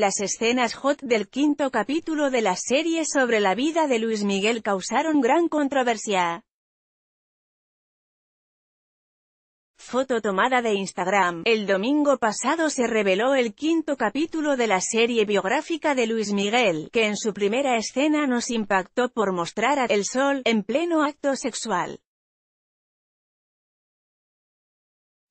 Las escenas hot del quinto capítulo de la serie sobre la vida de Luis Miguel causaron gran controversia. Foto tomada de Instagram. El domingo pasado se reveló el quinto capítulo de la serie biográfica de Luis Miguel, que en su primera escena nos impactó por mostrar a el sol, en pleno acto sexual.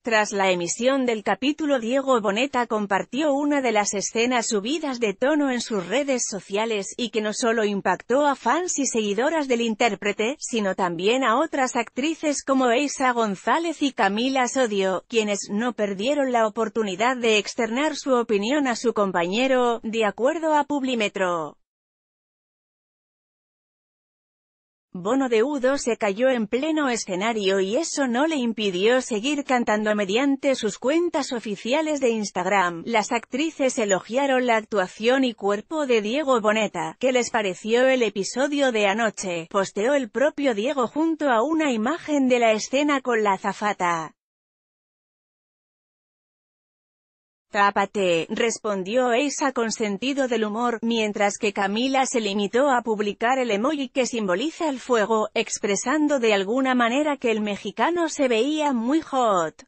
Tras la emisión del capítulo Diego Boneta compartió una de las escenas subidas de tono en sus redes sociales, y que no solo impactó a fans y seguidoras del intérprete, sino también a otras actrices como Eisa González y Camila Sodio, quienes no perdieron la oportunidad de externar su opinión a su compañero, de acuerdo a Publimetro. Bono de Udo se cayó en pleno escenario y eso no le impidió seguir cantando mediante sus cuentas oficiales de Instagram. Las actrices elogiaron la actuación y cuerpo de Diego Boneta, que les pareció el episodio de anoche, posteó el propio Diego junto a una imagen de la escena con la azafata. Tápate, respondió Eisa con sentido del humor, mientras que Camila se limitó a publicar el emoji que simboliza el fuego, expresando de alguna manera que el mexicano se veía muy hot.